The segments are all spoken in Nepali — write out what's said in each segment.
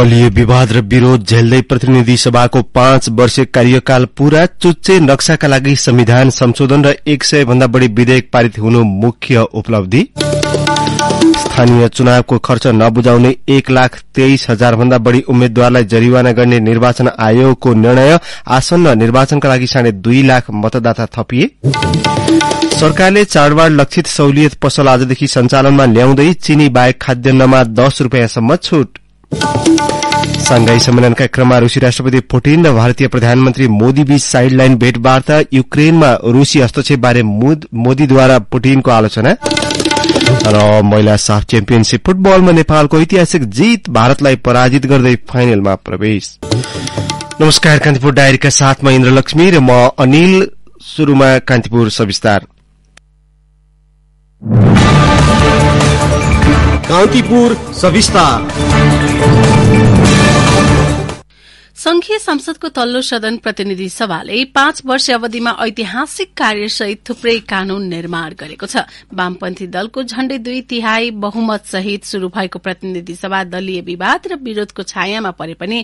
दलीय विवाद र विरोध झेल्दै प्रतिनिधि सभाको पाँच वर्ष कार्यकाल पूरा चुच्चे नक्साका लागि संविधान संशोधन र एक सय भन्दा बढ़ी विधेयक पारित हुनु मुख्य उपलब्धि स्थानीय चुनावको खर्च नबुझाउने एक लाख तेइस हजार भन्दा बढ़ी उम्मेद्वारलाई जरिवाना गर्ने निर्वाचन आयोगको निर्णय आसन्न निर्वाचनका लागि साढे दुई लाख मतदाता थपिए सरकारले चाडबाड लक्षित सहुलियत पसल आजदेखि संचालनमा ल्याउँदै चिनी बाहेक खाद्यान्नमा दस रूपियाँसम्म छूट साङ्घाई सम्मेलनका क्रममा रुसी राष्ट्रपति पुटिन र भारतीय प्रधानमन्त्री मोदी बीच साइडलाइन भेटवार्ता युक्रेनमा रूसी हस्तक्षेपबारे मोदीद्वारा पुटिनको आलोचना र महिला साफ च्याम्पियनशीप फुटबलमा नेपालको ऐतिहासिक जित भारतलाई पराजित गर्दै फाइनलमा प्रवेश नमस्कार कान्तिपुर डायरीका साथमा इन्द्रलक्ष्मी र म अनिल सुरुमा कान्तिपुर सविस्तार कान्तिपुर सविस्तार संघीय संसदको तल्लो सदन प्रतिनिधि सभाले पाँच वर्ष अवधिमा ऐतिहासिक कार्यसहित थुप्रै कानून निर्माण गरेको छ वामपन्थी दलको झण्डै दुई तिहाई बहुमत सहित शुरू भएको प्रतिनिधि सभा दलीय विवाद र विरोधको छायामा परे पनि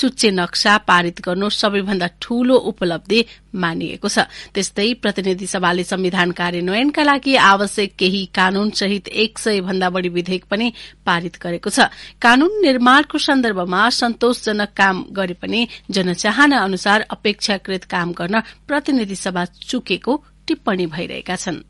चुच्चे नक्सा पारित गर्नु सबैभन्दा ठूलो उपलब्धि मानिएको छ त्यस्तै प्रतिनिधि सभाले संविधान कार्यान्वयनका लागि आवश्यक केही कानून सहित एक सय भन्दा बढ़ी विधेयक पनि पारित गरेको छ कानून निर्माणको सन्दर्भमा सन्तोषजनक काम गरे पनि जनचाहना अनुसार अपेक्षाकृत काम गर्न प्रतिनिधि सभा चुकेको टिप्पणी भइरहेका छनृ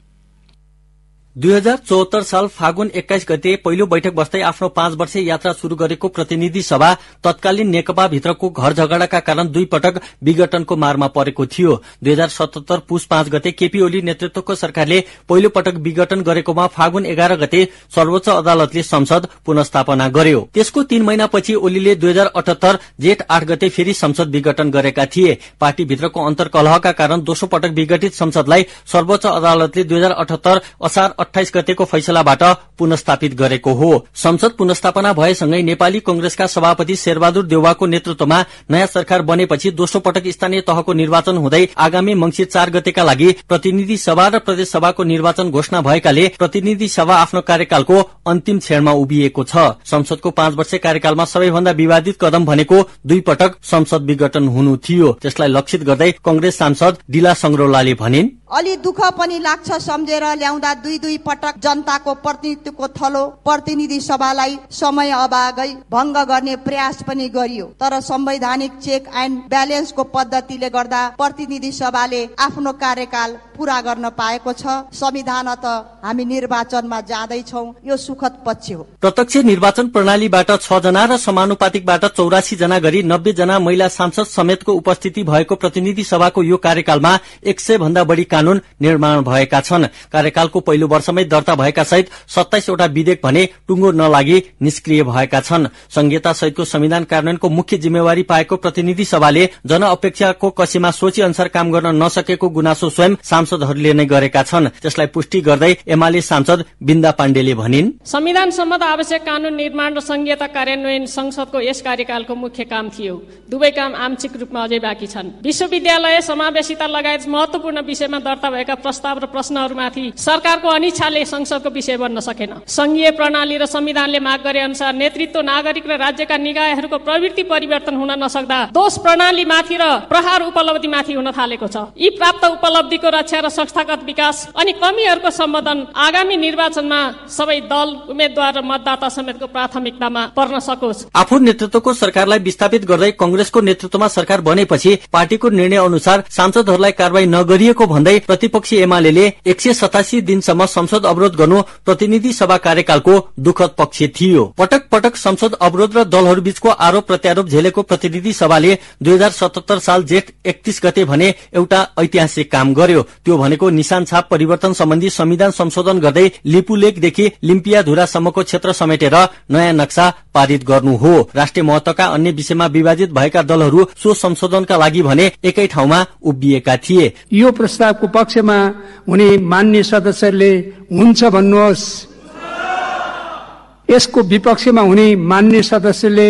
दुई हजार चौहत्तर साल फागुन एक्काइस गते पहिलो बैठक बस्दै आफ्नो पाँच वर्ष यात्रा शुरू गरेको प्रतिनिधि सभा तत्कालीन नेकपा भित्रको घर झगडाका कारण दुई पटक विघटनको मारमा परेको थियो दुई हजार सतहत्तर पुष पाँच गते केपी ओली नेतृत्वको सरकारले पहिलो पटक विघटन गरेकोमा फागुन एघार गते सर्वोच्च अदालतले संसद पुनस्थापना गर्यो त्यसको तीन महिनापछि ओलीले दुई हजार अठहत्तर जेठ आठ गते फेरि संसद विघटन गरेका थिए पार्टीभित्रको अन्तर्कलहका कारण दोस्रो पटक विघटित संसदलाई सर्वोच्च अदालतले दुई हजार अठहत्तर असार अठाइस गतेको फैसलाबाट पुनस्थापित गरेको हो संसद पुनस्थापना भएसँगै नेपाली कंग्रेसका सभापति शेरबहादुर देउवाको नेतृत्वमा नयाँ सरकार बनेपछि दोस्रो पटक स्थानीय तहको निर्वाचन हुँदै आगामी मंगिर चार गतेका लागि प्रतिनिधि सभा र प्रदेश सभाको निर्वाचन घोषणा भएकाले प्रतिनिधि सभा आफ्नो कार्यकालको अन्तिम क्षणमा उभिएको छ संसदको पाँच वर्ष कार्यकालमा सबैभन्दा विवादित कदम भनेको दुई पटक संसद विघटन हुनु थियो त्यसलाई लक्षित गर्दै कंग्रेस सांसद दिला संग्रौलाले भनिन् अलि दुःख पनि लाग्छ सम्झेर ल्याउँदा दुई दुई पटक जनताको प्रतिनिधित्वको थलो प्रतिनिधि सभालाई समय अभागै भङ्ग गर्ने प्रयास पनि गरियो तर संवैधानिक चेक एन्ड ब्यालेन्सको पद्धतिले गर्दा प्रतिनिधि सभाले आफ्नो कार्यकाल पूरा गर्न पाएको छ संविधान त हामी निर्वाचनमा जाँदैछौ यो सुखद पक्ष हो प्रत्यक्ष निर्वाचन प्रणालीबाट छ जना र समानुपातिकबाट चौरासी जना गरी नब्बे जना महिला सांसद समेतको उपस्थिति भएको प्रतिनिधि सभाको यो कार्यकालमा एक सय भन्दा बढ़ी कानून निर्माण भएका छन् कार्यकालको पहिलो वर्षमै दर्ता भएका सहित सत्ताइसवटा विधेयक भने टुङ्गो नलागि निष्क्रिय भएका छन् संहिता सहितको संविधान कार्यान्वयनको मुख्य जिम्मेवारी पाएको प्रतिनिधि सभाले जनअपेक्षाको कसीमा सोची अनुसार काम गर्न नसकेको गुनासो स्वयं सांसदहरूले नै गरेका छन् त्यसलाई पुष्टि गर्दै एमाले सांसद बिन्दा पाण्डेले भनिन् संविधान सम्मत आवश्यक कानून निर्माण र संघीयता कार्यान्वयन संसदको यस कार्यकालको मुख्य काम थियो दुवै काम आंशिक रूपमा अझै बाँकी छन् विश्वविद्यालय समावेशिता लगायत महत्वपूर्ण विषयमा दर्ता भएका प्रस्ताव र प्रश्नहरूमाथि सरकारको अनिच्छाले संसदको विषय बन्न सकेन संघीय प्रणाली र संविधानले माग गरे अनुसार नेतृत्व नागरिक र राज्यका निकायहरूको प्रवृत्ति परिवर्तन हुन नसक्दा दोष प्रणालीमाथि र प्रहार उपलब्धिमाथि हुन थालेको छ यी प्राप्त उपलब्धिको रक्षा र संस्थागत विकास अनि कमीहरूको सम्बोधन आगामी निर्वाचनमा सबै दल उम्मेद्वार र मतदाता समेतको प्राथमिकतामा पर्न सकोस् आफू नेतृत्वको सरकारलाई विस्थापित गर्दै कंग्रेसको नेतृत्वमा सरकार बनेपछि पार्टीको निर्णय अनुसार सांसदहरूलाई कार्यवाही नगरिएको भन्दै प्रतिपक्षी एमाले एक सय सतासी दिनसम्म संसद अवरोध गर्नु प्रतिनिधि सभा कार्यकालको दुखद पक्ष थियो पटक पटक संसद अवरोध र दलहरू बीचको आरोप प्रत्यारोप झेलेको प्रतिनिधि सभाले दुई हजार सतहत्तर साल जेठ एकतीस गते भने एउटा ऐतिहासिक काम गर्यो त्यो भनेको निशान छाप परिवर्तन सम्बन्धी संविधान संशोधन गर्दै लिपुलेकदेखि लिम्पियाधुरासम्मको क्षेत्र समेटेर नयाँ नक्सा पारित गर्नु हो राष्ट्रिय महत्वका अन्य विषयमा विभाजित भएका दलहरू सो संशोधनका लागि भने एकै ठाउँमा उभिएका थिए यो प्रस्तावको पक्षमा हुने मान्य सदस्यले हुन्छ भन्नुहोस् यसको विपक्षमा हुने मान्य सदस्यले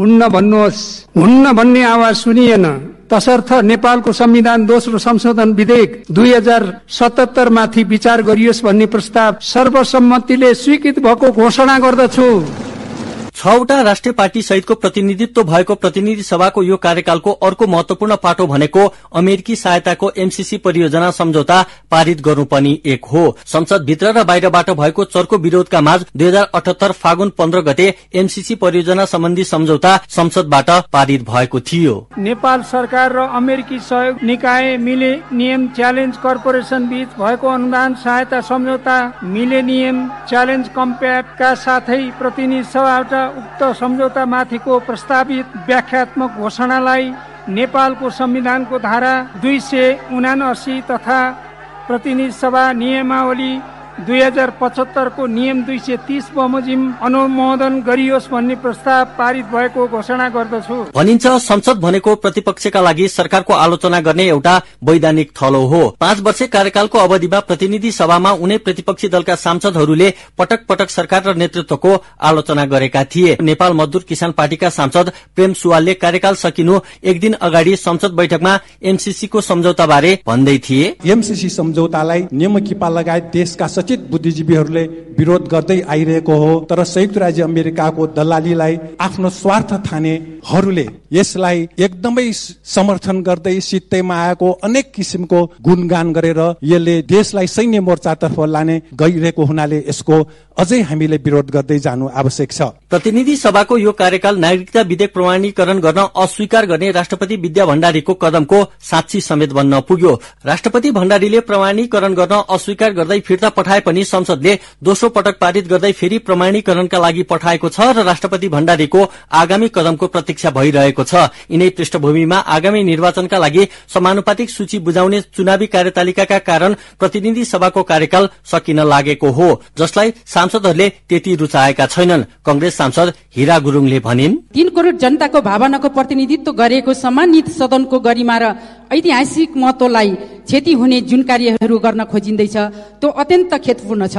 हुन्न भन्नुहोस् हुन्न भन्ने आवाज सुनिएन तसर्थ नेपालको संविधान दोस्रो संशोधन विधेयक दुई हजार सतहत्तर माथि विचार गरियोस् भन्ने प्रस्ताव सर्वसम्मतिले स्वीकृत भएको घोषणा गर्दछु छवटा राष्ट्रिय पार्टी सहितको प्रतिनिधित्व भएको प्रतिनिधि सभाको यो कार्यकालको अर्को महत्वपूर्ण पाटो भनेको अमेरिकी सहायताको एमसीसी परियोजना सम्झौता पारित गर्नु पनि एक हो संसदभित्र र बाहिरबाट भएको चर्को विरोधका माझ दुई फागुन पन्ध्र गते एमसीसी परियोजना सम्बन्धी सम्झौता संसदबाट पारित भएको थियो नेपाल सरकार र अमेरिकी सहयोग निकाय मिले नियम च्यालेन्ज कर्पोरेसन बीच भएको अनुदान सहायता सम्झौता मिले च्यालेन्ज कम्प्याक्टका साथै प्रतिनिधि सभाबाट उक्त सम्झौतामाथिको प्रस्तावित व्याख्यात्मक घोषणालाई नेपालको संविधानको धारा दुई सय उनासी तथा प्रतिनिधि सभा नियमावली दुई हजार पचहत्तरको नियम दुई सय तिस बमोजिम अनुमोदन गरियोस् भन्ने प्रस्ताव पारित भएको घोषणा गर्दछु भनिन्छ संसद भनेको प्रतिपक्षका लागि सरकारको आलोचना गर्ने एउटा वैधानिक थलो हो पाँच वर्ष कार्यकालको अवधिमा प्रतिनिधि सभामा उनै प्रतिपक्षी दलका सांसदहरूले पटक पटक सरकार र नेतृत्वको आलोचना गरेका थिए नेपाल मजदूर किसान पार्टीका सांसद प्रेम सुवालले कार्यकाल सकिनु एक दिन अगाडि संसद बैठकमा एमसीसीको बारे भन्दै थिए एमसीसी सम्झौतालाई नियमकिपा लगायत देशका शिक्षित बुद्धिजीवीहरूले विरोध गर्दै आइरहेको हो तर संयुक्त राज्य अमेरिकाको दलालीलाई आफ्नो स्वार्थ थाने हरूले यसलाई एकदमै समर्थन गर्दै सित्तैमा आएको अनेक किसिमको गुणगान गरेर यसले देशलाई सैन्य मोर्चातर्फ लाने गइरहेको हुनाले यसको अझै हामीले विरोध गर्दै जानु आवश्यक छ प्रतिनिधि सभाको यो कार्यकाल नागरिकता विधेयक प्रमाणीकरण गर्न अस्वीकार गर्ने राष्ट्रपति विद्या भण्डारीको कदमको साक्षी समेत बन्न पुग्यो राष्ट्रपति भण्डारीले प्रमाणीकरण गर्न अस्वीकार गर्दै फिर्ता पठाए पनि संसदले दोस्रो पटक पारित गर्दै फेरि प्रमाणीकरणका लागि पठाएको छ र राष्ट्रपति भण्डारीको आगामी कदमको प्रति प्रतीक्षा भइरहेको छ यिनै पृष्ठभूमिमा आगामी निर्वाचनका लागि समानुपातिक सूची बुझाउने चुनावी कार्यतालिकाका कारण प्रतिनिधि सभाको कार्यकाल सकिन लागेको हो जसलाई सांसदहरूले त्यति रुचाएका छैनन् कंग्रेस सांसद हिरा गुरूङले भनिन् तीन करोड़ जनताको भावनाको प्रतिनिधित्व गरेको सम्मानित सदनको गरिमा र ऐतिहासिक महत्वलाई क्षति हुने जुन कार्यहरू गर्न खोजिँदैछ त्यो अत्यन्त खेतपूर्ण छ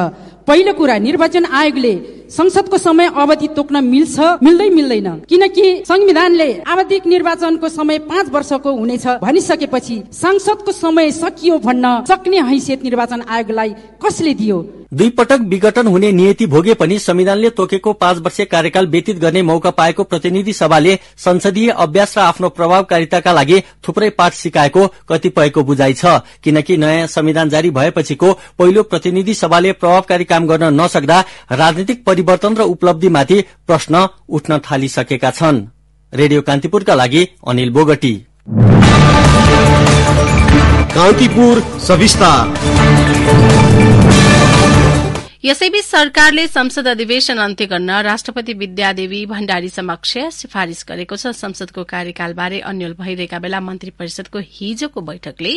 पहिलो कुरा निर्वाचन आयोगले संसदको समय अवधि तोक्न मिल्छ मिल्दै मिल्दैन किनकि संविधानले आवधिक निर्वाचनको समय पाँच वर्षको हुनेछ भनिसकेपछि सांसदको समय सकियो भन्न सक्ने हैसियत निर्वाचन आयोगलाई कसले दियो दुई पटक विघटन हुने नियति भोगे पनि संविधानले तोकेको पाँच वर्षीय कार्यकाल व्यतीत गर्ने मौका पाएको प्रतिनिधि सभाले संसदीय अभ्यास र आफ्नो प्रभावकारिताका लागि थुप्रै पाठ सिकाएको कतिपयको बुझाइ छ किनकि नयाँ संविधान जारी भएपछिको पहिलो प्रतिनिधि सभाले प्रभावकारी काम गर्न नसक्दा राजनीतिक परिवर्तन र उपलब्धिमाथि प्रश्न उठ्न थालिसकेका छन् रेडियो कान्तिपुरका लागि अनिल बोगटी कान्तिपुर सविस्तार यसैबीच सरकारले संसद अधिवेशन अन्त्य गर्न राष्ट्रपति विद्यादेवी भण्डारी समक्ष सिफारिश गरेको छ संसदको कार्यकालबारे अन्यल भइरहेका बेला मन्त्री परिषदको हिजोको बैठकले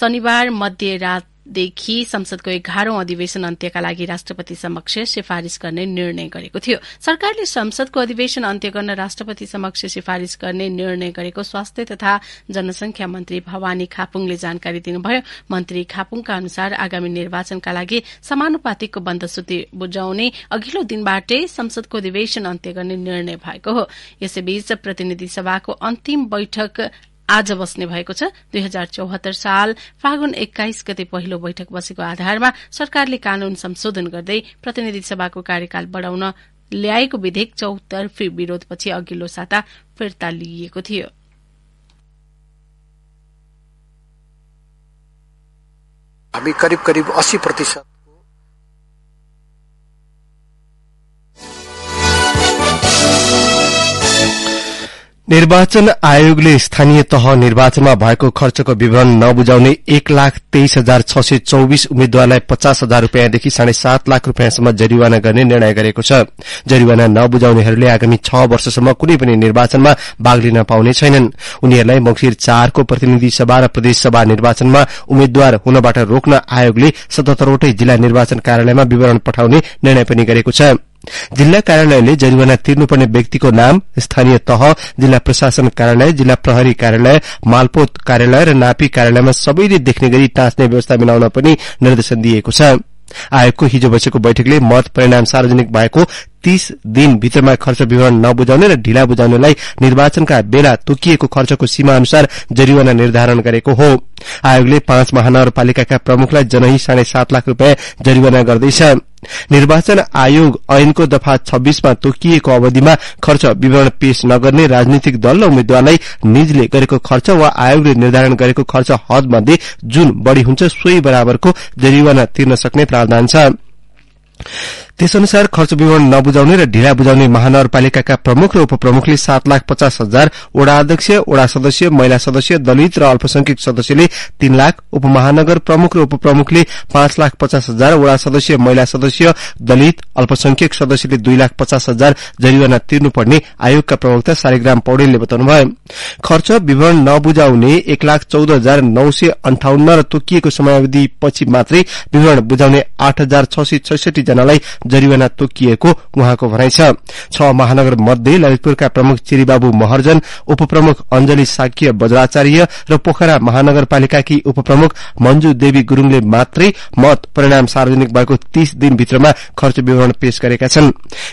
शनिबार मध्यरात देखि संसदको एघारौं अधिवेशन अन्त्यका लागि राष्ट्रपति समक्ष सिफारिश गर्ने निर्णय गरेको थियो सरकारले संसदको अधिवेशन अन्त्य गर्न राष्ट्रपति समक्ष सिफारिश गर्ने निर्णय गरेको स्वास्थ्य तथा जनसंख्या मन्त्री भवानी खापुङले जानकारी दिनुभयो मन्त्री खापुङका अनुसार आगामी निर्वाचनका लागि समानुपातिकको बन्दसूती बुझाउने अघिल्लो दिनबाटै संसदको अधिवेशन अन्त्य गर्ने निर्णय भएको हो यसैबीच प्रतिनिधि सभाको अन्तिम बैठक आज बस्ने भएको छ दुई हजार चौहत्तर साल फागुन एक्काइस गते पहिलो बैठक बसेको आधारमा सरकारले कानून संशोधन गर्दै प्रतिनिधि सभाको कार्यकाल बढ़ाउन ल्याएको विधेयक चौतर्फी विरोधपछि अघिल्लो साता फिर्ता लिइएको थियो हामी करिब करिब अस्सी प्रतिशत निर्वाचन आयोगले स्थानीय तह निर्वाचनमा भएको खर्चको विवरण नबुझाउने एक लाख तेइस हजार छ सय चौविस उम्मेद्वारलाई पचास हजार रूपियाँदेखि साढे सात लाख रूपियाँसम्म जरिवाना गर्ने निर्णय गरेको छ जरिवाना नबुझाउनेहरूले आगामी छ वर्षसम्म कुनै पनि निर्वाचनमा भाग लिन पाउने छैनन् उनीहरूलाई मंगिर चारको प्रतिनिधि सभा र प्रदेशसभा निर्वाचनमा उम्मेद्वार हुनबाट रोक्न आयोगले सतहत्तरवटै जिल्ला निर्वाचन कार्यालयमा विवरण पठाउने निर्णय पनि गरेको छ जिल्ला कार्यालयले जरिवाना तिर्नुपर्ने व्यक्तिको नाम स्थानीय तह जिल्ला प्रशासन कार्यालय जिल्ला प्रहरी कार्यालय मालपोत कार्यालय र नापी कार्यालयमा सबैले देख्ने गरी टाँच्ने व्यवस्था मिलाउन पनि निर्देशन दिएको छ आयोगको हिजो बसेको बैठकले मत परिणाम सार्वजनिक भएको तीस दिन भित्रमा खर्च विवरण नबुझाउने र ढिला बुझाउनेलाई निर्वाचनका बेला तोकिएको खर्चको सीमा अनुसार जरिवाना निर्धारण गरेको हो आयोगले पाँच महानगरपालिकाका प्रमुखलाई जनही साढे सात लाख रूपियाँ जरिवाना गर्दैछ निर्वाचन आयोग ऐनको दफा छब्बीसमा तोकिएको अवधिमा खर्च विवरण पेश नगर्ने राजनीतिक दल र उम्मेद्वारलाई निजले गरेको खर्च वा आयोगले निर्धारण गरेको खर्च हदमध्ये जुन बढ़ी हुन्छ सोही बराबरको जरिवाना तिर्न सक्ने प्रावधान छ त्यसअनुसार खर्च विवरण नबुझाउने र ढिला बुझाउने महानगरपालिकाका प्रमुख र उपप्रमुखले सात लाख पचास हजार वडा अध्यक्ष वडा सदस्य महिला सदस्य दलित र अल्पसंख्यक सदस्यले तीन लाख उपमहानगर प्रमुख र उपप्रमुखले पाँच लाख पचास हजार वडा सदस्य महिला सदस्य दलित अल्पसंख्यक सदस्यले दुई लाख पचास हजार जरिवाना तिर्नुपर्ने आयोगका प्रवक्ता शालिग्राम पौडेलले बताउनुभयो खर्च विवरण नबुझाउने एक लाख चौध हजार नौ सय अन्ठाउन्न र तोकिएको समयावधि पछि मात्रै विवरण बुझाउने आठ हजार छ सय छैसठी जनालाई जरिवाना तोकिएको उहाँको भनाइ छ महानगर मध्ये ललितपुरका प्रमुख चिरीबाबु महर्जन उपप्रमुख अञ्जली साक्य बज्राचार्य र पोखरा महानगरपालिकाकी उपप्रमुख मंजु देवी गुरूङले मात्रै मत परिणाम सार्वजनिक भएको तीस दिनभित्रमा खर्च विवरण पेश गरेका छन्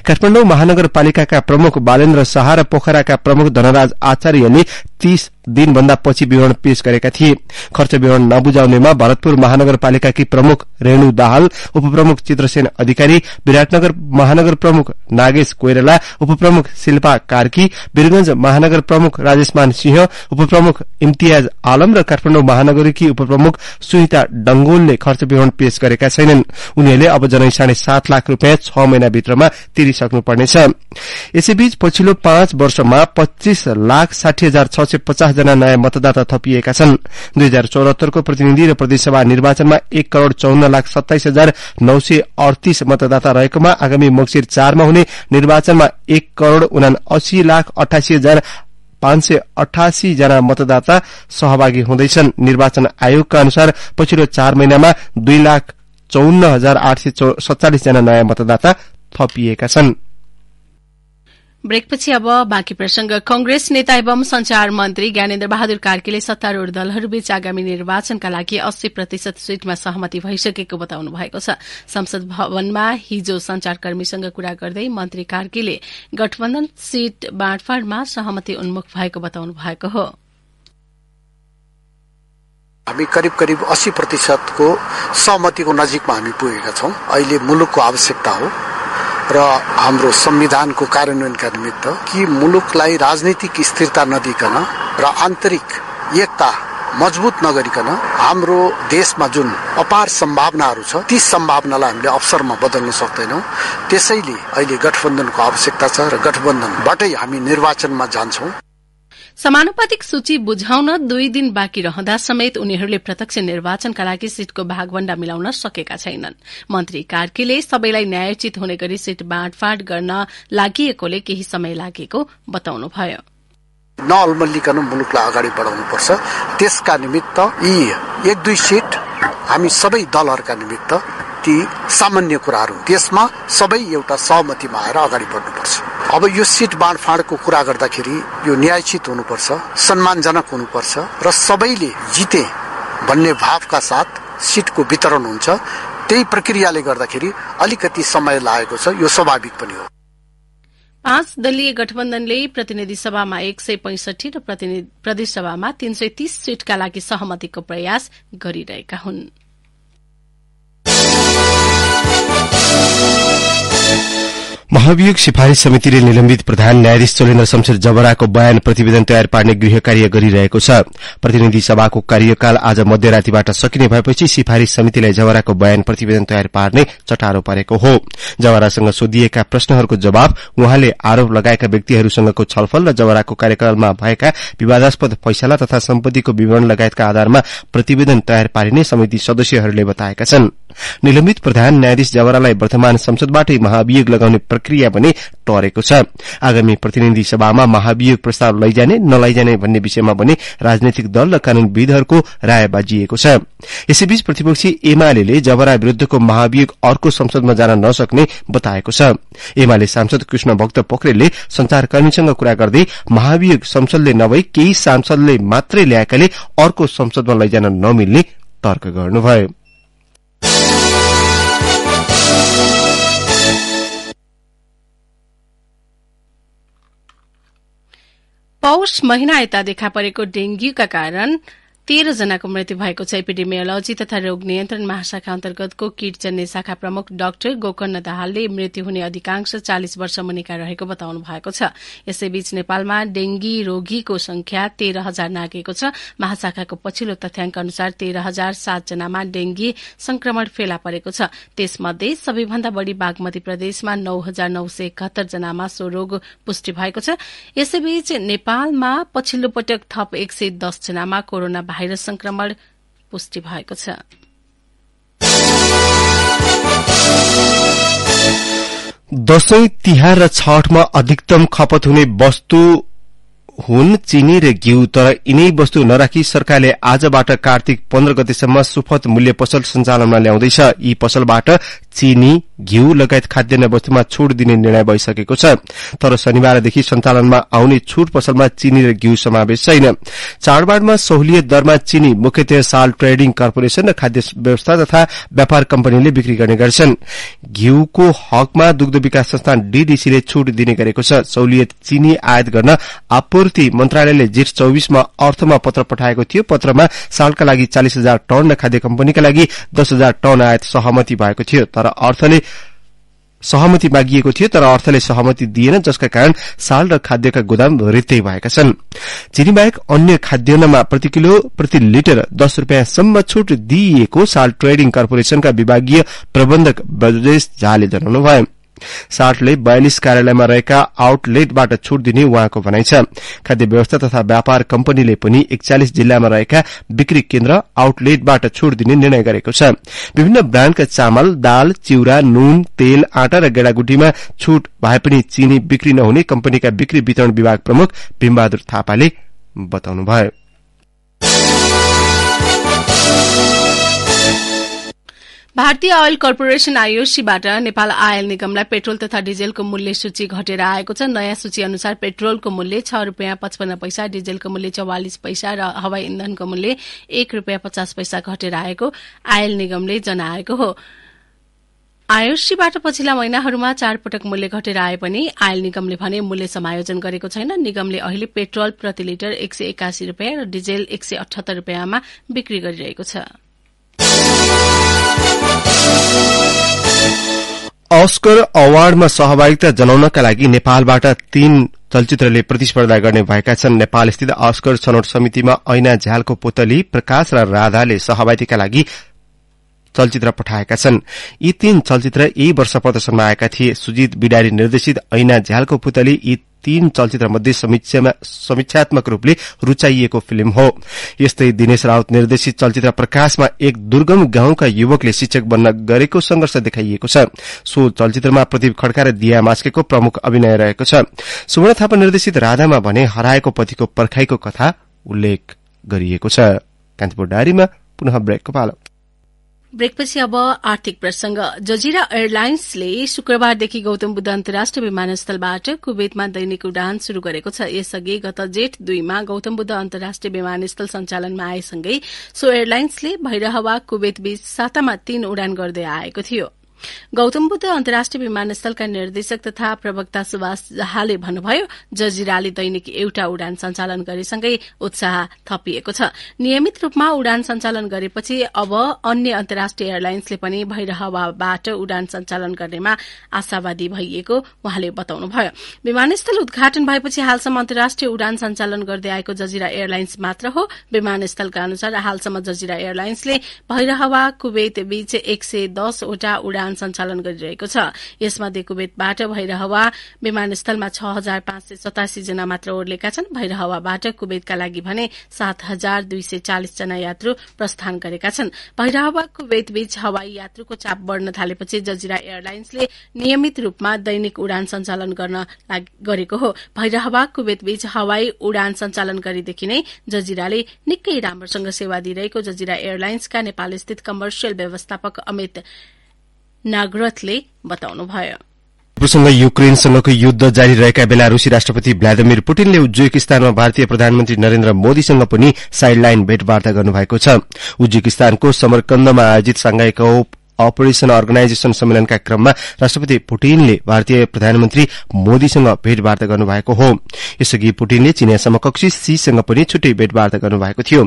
काठमाडौँ महानगरपालिकाका प्रमुख बालेन्द्र शाह र पोखराका प्रमुख धनराज आचार्यले तीस दिनभन्दा पछि विवरण पेश गरेका थिए खर्च विवरण नबुझाउनेमा भरतपुर महानगरपालिकाकी प्रमुख रेणु दाहाल उपप्रमुख चित्रसेन अधिकारी विराटनगर महानगर प्रमुख नागेश कोइराला उपप्रमुख शिल्पा कार्की वीरगंज महानगर प्रमुख राजेशमान सिंह उपप्रमुख इम्तियाज आलम र काठमाडौँ महानगरकी उपप्रमुख सुहिता डंगोलले खर्च विवरण पेश गरेका छैनन् उनीहरूले अब जनै साढे सात लाख रूपियाँ छ महिनाभित्रमा तिरिसक्नुपर्नेछ यसैबीच पछिल्लो पाँच वर्षमा पच्चीस लाख साठी हजार छ सय पचासजना नयाँ मतदाता थपिएका छन् दुई हजार चौरात्तरको प्रतिनिधि र प्रदेशसभा निर्वाचनमा एक करोड़ चौन्न लाख सत्ताइस हजार नौ सय अडतीस मतदाता रहेकोमा आगामी मक्सिर चारमा हुने निर्वाचनमा एक करोड़ उना अस्सी लाख अठासी हजार पाँच सय अठासी जना मतदाता सहभागी हुँदैछन् निर्वाचन आयोगका अनुसार पछिल्लो चार महिनामा दुई लाख चौन्न हजार आठ सय सत्तालिस जना नयाँ मतदाता थपिएका छनृ ब्रेकपछि अब बाँकी प्रसंग कंग्रेस नेता एवं संचार मन्त्री ज्ञानेन्द्र बहादुर कार्कीले सत्तारूढ़ दलहरूबीच आगामी निर्वाचनका लागि अस्सी प्रतिशत सीटमा सहमति भइसकेको बताउनु भएको छ संसद भवनमा हिजो संचारकर्मीसँग कुरा गर्दै मन्त्री कार्कीले गठबन्धन सीट बाँडफाँडमा सहमति उन्मुख भएको बताउनु भएको हो हामी करिब करिब अस्सी प्रतिशतको सहमतिको नजिकमा हामी पुगेका छौँ अहिले मुलुकको आवश्यकता हो र हाम्रो संविधानको कार्यान्वयनका निमित्त कि मुलुकलाई राजनीतिक स्थिरता नदिकन र आन्तरिक एकता मजबुत नगरिकन हाम्रो देशमा जुन अपार सम्भावनाहरू छ ती सम्भावनालाई हामीले अवसरमा बदल्न सक्दैनौँ त्यसैले अहिले गठबन्धनको आवश्यकता छ र गठबन्धनबाटै हामी निर्वाचनमा जान्छौँ समानुपातिक सूची बुझाउन दुई दिन बाँकी रहँदा समेत उनीहरूले प्रत्यक्ष निर्वाचनका लागि सीटको भागभण्डा मिलाउन सकेका छैनन् मन्त्री कार्कीले सबैलाई न्यायोचित हुने गरी सीट बाँडफाँड गर्न लागि केही समय लागेको बताउनुभयो नअल्मलिकन मुलुकलाई अगाडि बढाउनुपर्छ त्यसका निमित्त यी एक दुई सिट हामी सबै दलहरूका निमित्त ती सामान्य कुराहरू त्यसमा सबै एउटा सहमतिमा आएर अगाडि बढ्नुपर्छ अब यो सिट बाँडफाँडको कुरा गर्दाखेरि यो न्यायचित हुनुपर्छ सम्मानजनक हुनुपर्छ र सबैले जिते भन्ने भावका साथ सिटको वितरण हुन्छ त्यही प्रक्रियाले गर्दाखेरि अलिकति समय लागेको छ यो स्वाभाविक पनि हो पाँच दलीय गठबन्धनले प्रतिनिधि सभामा एक सय पैंसठी र प्रदेशसभामा तीन सय तीस सीटका लागि सहमतिको प्रयास गरिरहेका हुन् महाभियोग सिफारिश समितिले निलम्बित प्रधान न्यायाधीश चोलेन्द्र शमशेर जबराको बयान प्रतिवेदन तयार पार्ने गृह कार्य गरिरहेको छ प्रतिनिधि सभाको कार्यकाल आज मध्यरातीबाट सकिने भएपछि सिफारिश समितिलाई जबराको बयान प्रतिवेदन तयार पार्ने चटारो परेको हो जबरासँग सोधिएका प्रश्नहरूको जवाब उहाँले आरोप लगाएका व्यक्तिहरूसँगको छलफल र जबराको कार्यकालमा भएका विवादास्पद फैसला तथा सम्पत्तिको विवरण लगायतका आधारमा प्रतिवेदन तयार पारिने समिति सदस्यहरूले बताएका छनृ निलम्बित प्रधान न्यायाधीश जवरालाई वर्तमान संसदबाटै महाभियोग लगाउने प्रक्रिया पनि टरेको छ आगामी प्रतिनिधि सभामा महाभियोग प्रस्ताव लैजाने नलैजाने भन्ने विषयमा पनि राजनैतिक दल र कानूनविदहरूको राय बाजिएको छ यसैबीच प्रतिपक्षी एमाले जवरा विरूद्धको महाभियोग अर्को संसदमा जान नसक्ने बताएको छ एमाले सांसद कृष्ण भक्त पोखरेलले संचारकर्मीसँग कुरा गर्दै महाभियोग संसदले नभई केही सांसदले मात्रै ल्याएकाले अर्को संसदमा लैजान नमिल्ने तर्क गर्नुभयो पौष महिना यता देखा परेको डेंगीका कारण जनाको मृत्यु भएको छ एपिडेमियोलोजी तथा रोग नियन्त्रण महाशाखा अन्तर्गतको किट जन्ने शाखा प्रमुख डाक्टर गोकर्ण दाहालले मृत्यु हुने अधिकांश चालिस वर्ष मुनिका रहेको बताउनु भएको छ यसैबीच नेपालमा डेंगी रोगीको संख्या तेह्र हजार नागेको छ महाशाखाको पछिल्लो तथ्याङ्क अनुसार तेह्र हजार सात जनामा डेंगी संक्रमण फेला परेको छ त्यसमध्ये सबैभन्दा बढ़ी बागमती प्रदेशमा नौ हजार नौ सय एकात्तर जनामा सो रोग पुष्टि भएको छ यसैबीच नेपालमा पछिल्लो पटक थप एक सय दसजनामा कोरोना भाइरस संक्रमण पुष्टि भएको छ दशैं तिहार र छठमा अधिकतम खपत हुने वस्तु हुन चिनी र घिउ तर यिनै वस्तु नराखी सरकारले आजबाट कार्तिक पन्ध्र गतेसम्म सुफत मूल्य पसल सञ्चालनमा ल्याउँदैछ यी पसलबाट चिनी घिउ लगायत खाद्यान्न वस्तुमा छूट दिने निर्णय भइसकेको छ तर शनिबारदेखि सञ्चालनमा आउने छूट पसलमा चिनी र घिउ समावेश छैन चाडबाडमा सहुलियत दरमा चिनी मुख्यतया साल ट्रेडिङ कर्पोरेशन र खाद्य व्यवस्था तथा व्यापार कम्पनीले बिक्री गर्ने गर्छन् घिउको हकमा दुग्ध विकास संस्थान डीडीसीले छूट दिने गरेको छ सहुलियत चिनी आयात गर्न आपूर्ति आपूर्ति मन्त्रालयले जेठ चौविसमा अर्थमा पत्र पठाएको थियो पत्रमा सालका लागि चालिस हजार टन र खाद्य कम्पनीका लागि दस हजार टन आयात सहमति भएको थियो तर अर्थले सहमति मागिएको थियो तर अर्थले सहमति दिएन जसका कारण साल र खाद्यका गोदाम रित्तै भएका छन् चिनी बाहेक अन्य खाद्यान्नमा प्रति किलो प्रति लिटर दस रूपियाँसम्म छूट दिइएको साल ट्रेडिङ कर्पोरेशनका विभागीय प्रबन्धक ब्रजेश झाले जनाउनुभयो सार्टले बयालिस कार्यालयमा रहेका आउटलेटबाट छूट दिने उहाँको भनाइ छ खाद्य व्यवस्था तथा व्यापार कम्पनीले पनि एकचालिस जिल्लामा रहेका बिक्री केन्द्र आउटलेटबाट छूट दिने निर्णय गरेको छ विभिन्न ब्राण्डका चामल दाल चिउरा नुन तेल आँटा र गेडागुटीमा छूट भए पनि चिनी बिक्री नहुने कम्पनीका बिक्री वितरण विभाग प्रमुख भीमबहादुर थापाले बताउनुभयो भारतीय अयल कर्पोरेशन आईओसीबाट नेपाल आयल निगमलाई पेट्रोल तथा डिजेलको मूल्य सूची घटेर आएको छ नयाँ सूची अनुसार पेट्रोलको मूल्य छ रूपियाँ पचपन्न पैसा डिजेलको मूल्य चौवालिस पैसा र हवाई इन्धनको मूल्य एक रूपियाँ पचास पैसा घटेर आएको आयल निगमले जनाएको हो आयुषीबाट पछिल्ला महिनाहरूमा चार पटक मूल्य घटेर आए पनि आयल निगमले भने मूल्य समायोजन गरेको छैन निगमले अहिले पेट्रोल प्रति लिटर एक सय एकासी रूपियाँ र डिजेल एक सय अठहत्तर रूपियाँमा बिक्री गरिरहेको छ अस्कर अवार्डमा सहभागिता जनाउनका लागि नेपालबाट तीन चलचित्रले प्रतिस्पर्धा गर्ने भएका छन् नेपाल अस्कर छनौट समितिमा ऐना झ्यालको पोतली प्रकाश र राधाले सहभागिताका लागि चलचित्र पठाएका छन् यी तीन चलचित्र यही वर्ष प्रदर्शनमा आएका थिए सुजित बिडारी निर्देशित ऐना झ्यालको पुतली यी तीन चलचित्र मध्ये समीक्षात्मक रूपले रूचाइएको फिल्म हो यस्तै दिनेश रावत निर्देशित चलचित्र प्रकाशमा एक दुर्गम गाउँका युवकले शिक्षक बन्न गरेको संघर्ष देखाइएको छ सो चलचित्रमा प्रदीप खड्का र दिया मास्केको प्रमुख अभिनय रहेको छ सुवर्ण थापा निर्देशित राधामा भने हराएको पतिको पर्खाईको कथा उल्लेख गरिएको छ कान्तिपुर डायरीमा पुनः ब्रेकको पालो ब्रेकपछि अब आर्थिक प्रसंग जजिरा एयरलाइन्सले शुक्रबारदेखि गौतम बुद्ध अन्तर्राष्ट्रिय विमानस्थलबाट कुवेतमा दैनिक उडान शुरू गरेको छ यसअघि गत जेठ दुईमा गौतम बुद्ध अन्तर्राष्ट्रिय विमानस्थल सञ्चालनमा आएसँगै सो एयरलाइन्सले भैरहवा कुवेत बीच सातामा तीन उडान गर्दै आएको थियो गौतम बुद्ध अन्तर्राष्ट्रिय विमानस्थलका निर्देशक तथा प्रवक्ता सुभाष झाले भन्नुभयो जजिराले दैनिक एउटा उडान सञ्चालन गरेसँगै उत्साह थपिएको छ नियमित रूपमा उडान सञ्चालन गरेपछि अब अन्य अन्तर्राष्ट्रिय एयरलाइन्सले पनि भैरहवाबाट उडान सञ्चालन गर्नेमा आशावादी भइएको उहाँले बताउनुभयो विमानस्थल उद्घाटन भएपछि हालसम्म अन्तर्राष्ट्रिय उडान सञ्चालन गर्दै आएको जजिरा एयरलाइन्स मात्र हो विमानस्थलका अनुसार हालसम्म जजिरा एयरलाइन्सले भैरहवा कुवेत बीच एक सय दसवटा उडान विमान सञ्चालन गरिरहेको छ यसमा कुवेतबाट भैरहवा विमानस्थलमा छ हजार पाँच सय सतासी जना मात्र ओर्लेका छन् भैरहवाबाट कुवेतका लागि भने सात हजार दुई सय चालिस जना यात्रु प्रस्थान गरेका छन् भैरहवा कुवेत बीच हवाई यात्रुको चाप बढ़न थालेपछि जजिरा एयरलाइन्सले नियमित रूपमा दैनिक उडान सञ्चालन गर्न गरेको हो भैरहवा कुवेत बीच हवाई उडान सञ्चालन गरेदेखि नै जजिराले निकै राम्रोसँग सेवा दिइरहेको जजिरा एयरलाइन्सका नेपाल स्थित कमर्सियल व्यवस्थापक अमित नागरथले बताउनुभयो रूसँग युक्रेनसँगको युद्ध जारी रहेका बेला रूसी राष्ट्रपति भ्लादिमिर पुटिनले उज्वेकिस्तानमा भारतीय प्रधानमन्त्री नरेन्द्र मोदीसँग पनि साइडलाइन भेटवार्ता गर्नुभएको छ उज्वेकिस्तानको समरकन्दमा आयोजित सांघाई अपरेशन अर्गनाइजेशन सम्मेलनका क्रममा राष्ट्रपति पुटिनले भारतीय प्रधानमन्त्री मोदीसँग भेटवार्ता गर्नुभएको हो यसअघि पुटिनले चिनिया समकक्षी सीसँग पनि छुट्टै भेटवार्ता गर्नुभएको थियो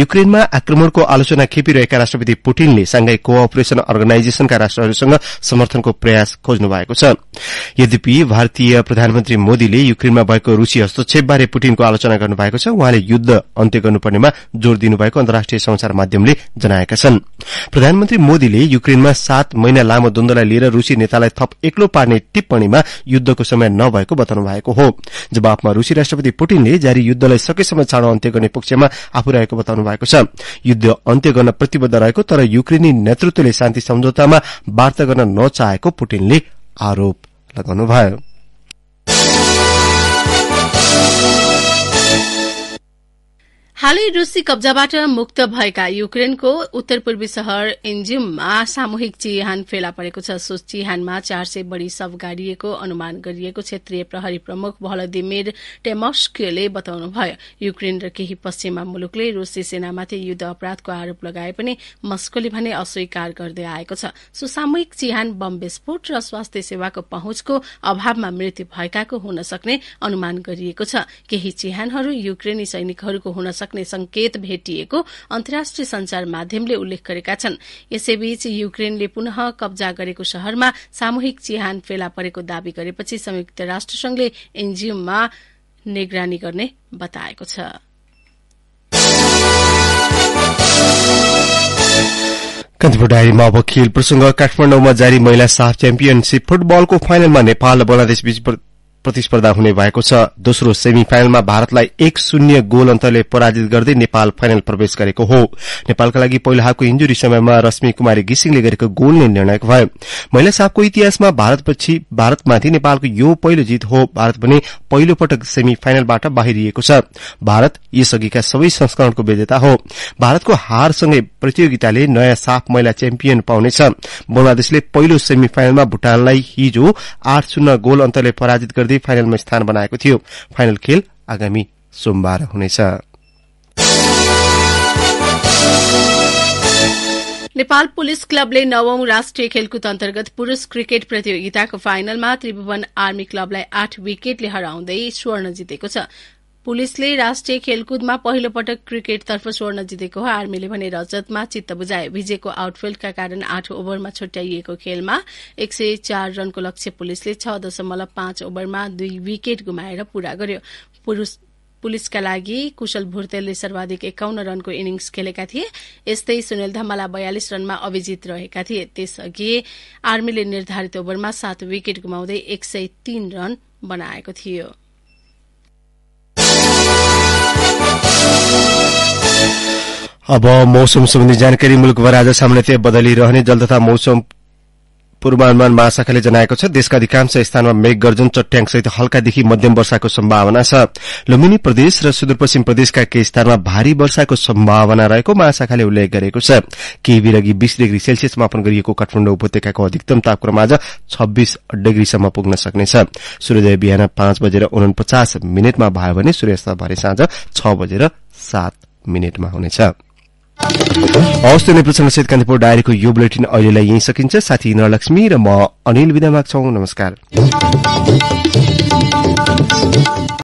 युक्रेनमा आक्रमणको आलोचना खेपिरहेका राष्ट्रपति पुटिनले सांघाई कोअपरेशन अर्गनाइजेशनका राष्ट्रहरूसँग समर्थनको प्रयास खोज्नु भएको छ यद्यपि भारतीय प्रधानमन्त्री मोदीले युक्रेनमा भएको रूसी हस्तक्षेपबारे पुटिनको आलोचना गर्नुभएको छ उहाँले युद्ध अन्त्य गर्नुपर्नेमा जोड़ दिनुभएको अन्तर्राष्ट्रिय संचार माध्यमले जनाएका छन् प्रधानमन्त्री मोदीले युक्रेनमा सात महिना लामो द्वन्द्वलाई लिएर रूसी नेतालाई थप एक्लो पार्ने टिप्पणीमा युद्धको समय नभएको बताउनु भएको हो जवाफमा रूसी राष्ट्रपति पुटिनले जारी युद्धलाई सकेसम्म चाँडो अन्त्य गर्ने पक्षमा आफू रहेको बताउनु भएको छ युद्ध अन्त्य गर्न प्रतिबद्ध रहेको तर युक्रेनी नेतृत्वले शान्ति सम्झौतामा वार्ता गर्न नचाहेको पुटिनले आरोप लगाउनुभयो हालै रूसी कब्जाबाट मुक्त भएका युक्रेनको उत्तर पूर्वी शहर इन्जिममा सामूहिक चिहान फेला परेको छ सो चिहानमा चार सय बढ़ी सब गाडिएको अनुमान गरिएको क्षेत्रीय प्रहरी प्रमुख भलदिमिर टेमस्कले बताउनुभयो युक्रेन र केही पश्चिमा मुलुकले रूसी सेनामाथि युद्ध अपराधको आरोप लगाए पनि मस्कोले भने अस्वीकार गर्दै आएको छ सो सामूहिक चिहान बम विस्फोट र स्वास्थ्य सेवाको पहुँचको अभावमा मृत्यु भएकाको हुन सक्ने अनुमान गरिएको छ केही चिहानहरू युक्रेनी सैनिकहरूको हुन सक्ने सक्ने संकेत भेटिएको अन्तर्राष्ट्रिय संचार माध्यमले उल्लेख गरेका छन् यसैबीच युक्रेनले पुनः कब्जा गरेको शहरमा सामूहिक चिहान फेला परेको दावी गरेपछि संयुक्त राष्ट्र संघले एनजीओमा निगरानी गर्ने बताएको छ कान्तिपुर डायरीमा अब खेल प्रसंग काठमाडौँमा जारी महिला साफ च्याम्पियनशीप फुटबलको फाइनलमा नेपाल र बंगलादेश बीच प्रतिस्पर्धा हुने भएको छ दोस्रो सेमी फाइनलमा भारतलाई एक शून्य गोल अन्तरले पराजित गर्दै नेपाल फाइनल प्रवेश गरेको हो नेपालका लागि पहिलो हाफको इन्जुरी समयमा रश्मि कुमारी घिसिङले गरेको गोल नै निर्णायक भयो महिला साफको इतिहासमा भारतपछि भारतमाथि नेपालको यो पहिलो जित हो भारत भने पहिलो पटक सेमी फाइनलबाट बाहिरिएको छ भारत यसअघिका सबै संस्करणको विजेता हो भारतको हारसँगै प्रतियोगिताले नयाँ साफ महिला च्याम्पियन पाउनेछ बंगलादेशले पहिलो सेमी फाइनलमा भूटानलाई हिजो आठ शून्य गोल अन्तरले पराजित गर्दै दुई फाइनलमा स्थान बनाएको थियो फाइनल खेल आगामी सोमबार हुनेछ नेपाल पुलिस क्लबले नवौं राष्ट्रिय खेलकुद अन्तर्गत पुरूष क्रिकेट प्रतियोगिताको फाइनलमा त्रिभुवन आर्मी क्लबलाई आठ विकेटले हराउँदै स्वर्ण जितेको छ पुलिसले राष्ट्रिय खेलकुदमा पहिलो पटक क्रिकेटतर्फ स्वर्ण जितेको हो आर्मीले भने रजतमा चित्त बुझायो भिजेको आउटफिल्डका कारण आठ ओभरमा छुट्याइएको खेलमा एक सय चार रनको लक्ष्य पुलिसले छ दशमलव पाँच ओभरमा दुई विकेट गुमाएर पूरा गर्यो पुलिसका लागि कुशल भुर्तेलले सर्वाधिक एकाउन्न रनको इनिङ्स खेलेका थिए यस्तै सुनिल धमाला बयालिस रनमा अभिजित रहेका थिए त्यसअघि आर्मीले निर्धारित ओभरमा सात विकेट गुमाउँदै एक सय तीन रन बनाएको थियो अब मौसम सम्बन्धी जानकारी मुलुकभर आज सामान्यतया बदलिरहने जल तथा मौसम पूर्वानुमान महाशाखाले जनाएको छ देशका अधिकांश स्थानमा मेघ मेघगर्जन चट्याङसहित हल्कादेखि मध्यम वर्षाको सम्भावना छ लुम्बिनी प्रदेश र सुदूरपश्चिम प्रदेशका केही स्थानमा भारी वर्षाको सम्भावना रहेको महाशाखाले उल्लेख गरेको छ केही बिरगी बीस डिग्री सेल्सियस मापन गरिएको काठमाडौँ उपत्यकाको अधिकतम तापक्रम आज छब्बीस डिग्रीसम्म पुग्न सक्नेछ सूर्योदय बिहान पाँच बजेर उनपचास मिनटमा भयो भने सूर्यास्त भरे साँझ छ बजेर सात मिनटमा हुनेछ हवस् त्यो नै सहित कान्तिपुर डायरीको यो बुलेटिन अहिलेलाई यहीँ सकिन्छ साथी नरलक्ष्मी र म अनिल विदा माग्छौ नमस्कार